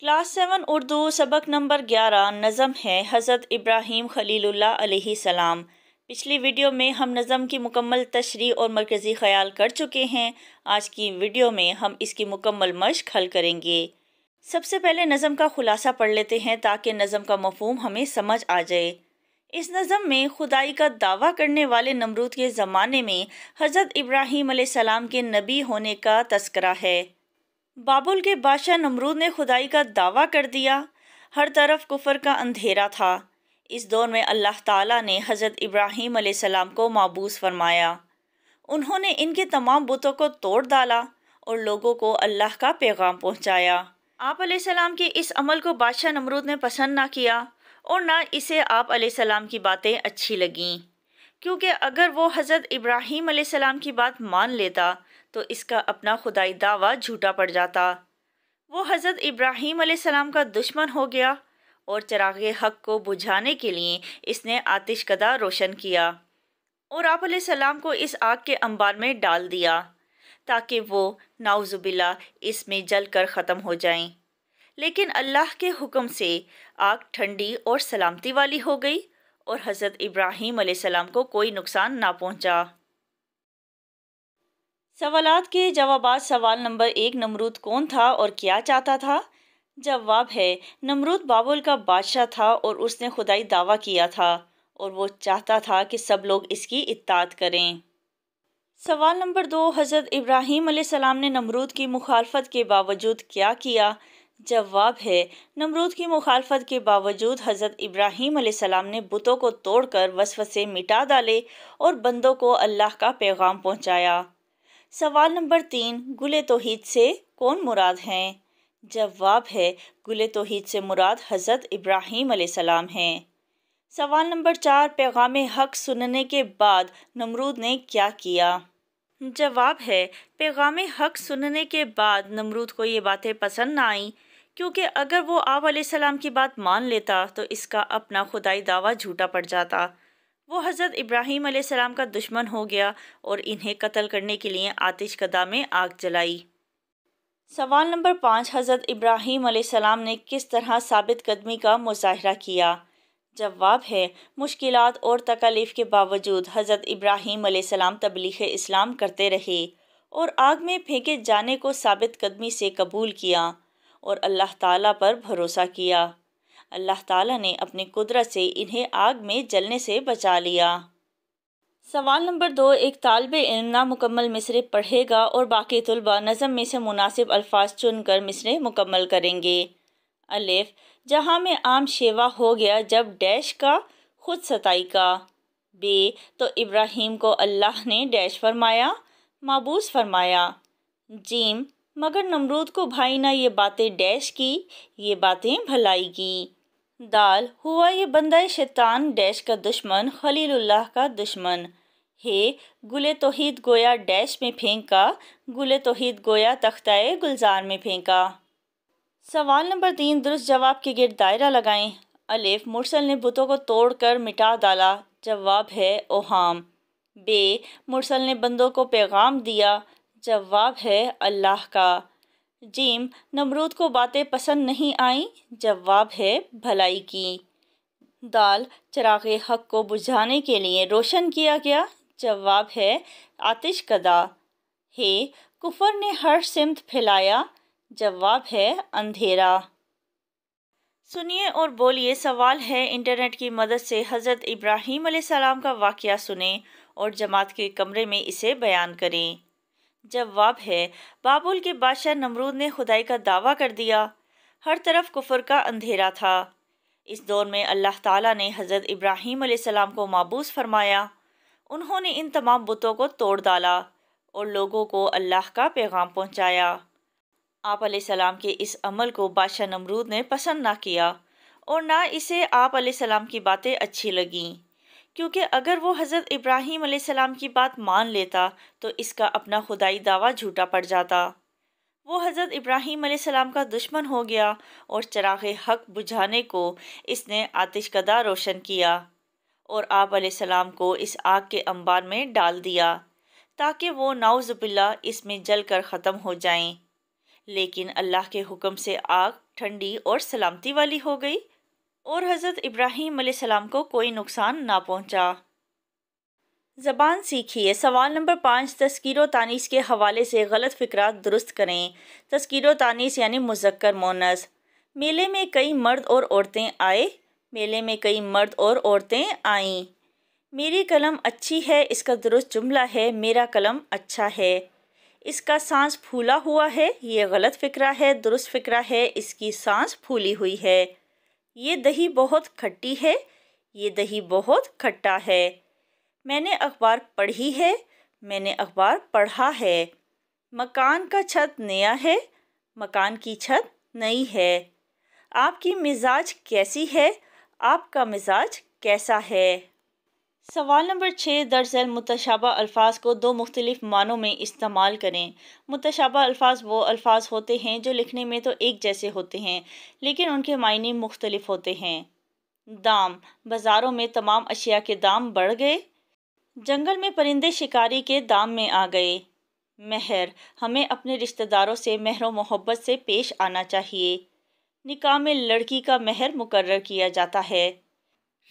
Class seven Urdu सबक number ग्यारह नज़म है हज़रत इब्राहीम खलील्ला सलाम पिछली वीडियो में हम नज़म की मुकम्मल तशरी और मरकज़ी ख्याल कर चुके हैं आज की वीडियो में हम इसकी मुकम्मल मश्क हल करेंगे सबसे पहले नज़म का ख़ुलासा पढ़ लेते हैं ताकि नज़म का मफहम हमें समझ आ जाए इस नज़म में खुदाई का दावा करने वाले नमरूद के ज़माने में हज़रत इब्राहीम के नबी होने का तस्करा है बाबुल के बादशाह नमरूद ने खुदाई का दावा कर दिया हर तरफ कुफर का अंधेरा था इस दौर में अल्लाह ताला ने हज़रत इब्राहीम सलाम को मबूस फरमाया उन्होंने इनके तमाम बुतों को तोड़ डाला और लोगों को अल्लाह का पैगाम पहुँचाया आप सलाम के इस अमल को बादशाह नमरूद ने पसंद ना किया और ना इसे आप सलाम की बातें अच्छी लगें क्योंकि अगर वो हज़रत इब्राहीम आसमाम की बात मान लेता तो इसका अपना खुदाई दावा झूठा पड़ जाता वो हज़रत इब्राहीम सलाम का दुश्मन हो गया और चराग हक को बुझाने के लिए इसने आतिशकदा रोशन किया और आप सलाम को इस आग के अंबार में डाल दिया ताकि वो नाउजुबिल्ला इसमें जल कर ख़त्म हो जाएं। लेकिन अल्लाह के हुक्म से आग ठंडी और सलामती वाली हो गई और हज़रत इब्राहीम सलाम को कोई नुकसान ना पहुँचा सवाल के जवाब सवाल नंबर एक नमरूद कौन था और क्या चाहता था जवाब है नमरूद बाबुल का बादशाह था और उसने खुदाई दावा किया था और वो चाहता था कि सब लोग इसकी इतात करें सवाल नंबर दो हज़रत इब्राहीम सलाम ने नमरूद की मुखालफत के बावजूद क्या किया जवाब है नमरूद की मुखालफत के बावजूद हज़रत इब्राहीम सलाम ने बुतों को तोड़कर वसवसे मिटा डाले और बंदों को अल्लाह का पैगाम पहुंचाया। सवाल नंबर तीन गुले तोहीद से कौन मुराद हैं जवाब है गुले तोहीद से मुराद हज़रत इब्राहीम सलाम हैं सवाल नंबर चार पैगाम हक सुनने के बाद नमरूद ने क्या किया जवाब है पैगाम हक सुनने के बाद नमरूद को ये बातें पसंद ना आईं क्योंकि अगर वो आप सलाम की बात मान लेता तो इसका अपना खुदाई दावा झूठा पड़ जाता वो हज़रत इब्राहीम सलाम का दुश्मन हो गया और इन्हें कत्ल करने के लिए आतिश कदा में आग जलाई सवाल नंबर पाँच हज़रत इब्राहीम सलाम ने किस तरह साबित कदमी का मुजाहरा किया जवाब है मुश्किल और तकालीफ के बावजूद हज़रत इब्राहिम सलाम तबलीग इस्लाम करते रहे और आग में फेंके जाने को साबित कदमी से कबूल किया और अल्लाह ताला पर भरोसा किया अल्लाह ताला ने अपनी कुदरत से इन्हें आग में जलने से बचा लिया सवाल नंबर दो एक तालब इन नामुकम्मल मिसरे पढ़ेगा और बाकी तलबा नज़म में से मुनासिब अल्फाज चुनकर मिसरे मुकम्मल करेंगे अलिफ जहाँ में आम शेवा हो गया जब डैश का खुद सताई का बे तो इब्राहिम को अल्लाह ने डैश फरमाया मबूस फरमाया जीम मगर नमरूद को भाई ना ये बातें डैश की ये बातें भलाई की दाल हुआ ये बंदा शैतान डैश का दुश्मन खलीलुल्लाह का दुश्मन हे गुले तोहीद गोया डैश में फेंका गुल तोहीद गोया तख्ताए गुलजार में फेंका सवाल नंबर तीन दुरुस्त जवाब के गिर दायरा लगाएं अलिफ मुरसल ने बुतों को तोड़ कर मिटा डाला जवाब है ओहाम बे मुरसल ने बंदों को पैगाम दिया जवाब है अल्लाह का जीम नमरूद को बातें पसंद नहीं आईं जवाब है भलाई की दाल चराग हक को बुझाने के लिए रोशन किया गया जवाब है आतिश कदा हे कुफर ने हर सिमत फैलाया जवाब है अंधेरा सुनिए और बोलिए सवाल है इंटरनेट की मदद से हज़रत इब्राहीम सलाम का वाक़ सुने और जमात के कमरे में इसे बयान करें जवाब है बाबुल के बादशाह नमरूद ने खुदाई का दावा कर दिया हर तरफ कुफर का अंधेरा था इस दौर में अल्लाह ताला ने हज़रत इब्राहीम सलाम को मबूस फरमाया उन्होंने इन तमाम बुतों को तोड़ डाला और लोगों को अल्लाह का पैगाम पहुँचाया आप सलाम के इस अमल को बादशाह नमरूद ने पसंद ना किया और ना इसे आप सलाम की बातें अच्छी लगीं क्योंकि अगर वो हज़रत इब्राहीम सलाम की बात मान लेता तो इसका अपना खुदाई दावा झूठा पड़ जाता वो हज़रत इब्राहीम सलाम का दुश्मन हो गया और चराग हक बुझाने को इसने आतिशकदा रोशन किया और आप सलाम को इस आग के अंबार में डाल दिया ताकि वो नाउज़बिल्ला इसमें जल कर ख़त्म हो जाएँ लेकिन अल्लाह के हुक्म से आग ठंडी और सलामती वाली हो गई और हज़रत इब्राहीम सलाम को कोई नुकसान ना पहुँचा ज़बान सीखिए सवाल नंबर पाँच तस्कीर तानीस के हवाले से गलत फ़िक्रात दुरुस्त करें तस्कीर तानीस यानी मुजक्कर मोनस मेले में कई मर्द और औरतें आए मेले में कई मर्द और औरतें आईं मेरी कलम अच्छी है इसका दुरुस्त जुमला है मेरा कलम अच्छा है इसका सांस फूला हुआ है ये गलत फ़िक्रा है दुरुस्त फ़िक्रा है इसकी सांस फूली हुई है ये दही बहुत खट्टी है ये दही बहुत खट्टा है मैंने अखबार पढ़ी है मैंने अखबार पढ़ा है मकान का छत नया है मकान की छत नई है आपकी मिजाज कैसी है आपका मिजाज कैसा है सवाल नंबर छः दरअसल मुतशाबा अल्फाज को दो मुख्तलिफ मानों में इस्तेमाल करें मुतशाबा अल्फाज वो अल्फाज होते हैं जो लिखने में तो एक जैसे होते हैं लेकिन उनके मायने मुख्तलिफ होते हैं दाम बाज़ारों में तमाम अशिया के दाम बढ़ गए जंगल में परिंदे शिकारी के दाम में आ गए महर हमें अपने रिश्तेदारों से महर मोहब्बत से पेश आना चाहिए निकाह में लड़की का महर मुकर किया जाता है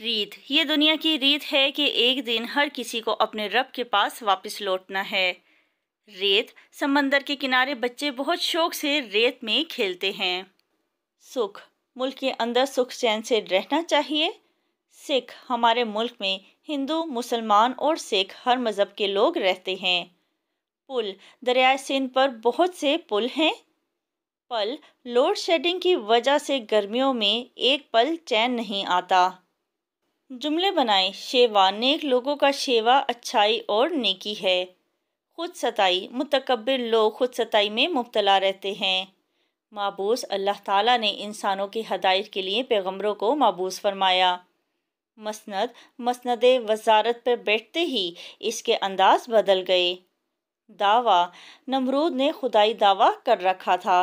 रीत ये दुनिया की रीत है कि एक दिन हर किसी को अपने रब के पास वापस लौटना है रेत समंदर के किनारे बच्चे बहुत शौक से रेत में खेलते हैं सुख मुल्क के अंदर सुख चैन से रहना चाहिए सिख हमारे मुल्क में हिंदू मुसलमान और सिख हर मज़हब के लोग रहते हैं पुल दरियाए सिंध पर बहुत से पुल हैं पल लोड शेडिंग की वजह से गर्मियों में एक पल चैन नहीं आता जुमले बनाएं शेवा नेक लोगों का शेवा अच्छाई और नेकी है खुद सताई मुतकबिर लोग खुद सताई में मुबतला रहते हैं माबूस अल्लाह ताला ने इंसानों की हदायत के लिए पैगम्बरों को माबूस फरमाया मसंद मसंद वजारत पर बैठते ही इसके अंदाज बदल गए दावा नमरूद ने खुदाई दावा कर रखा था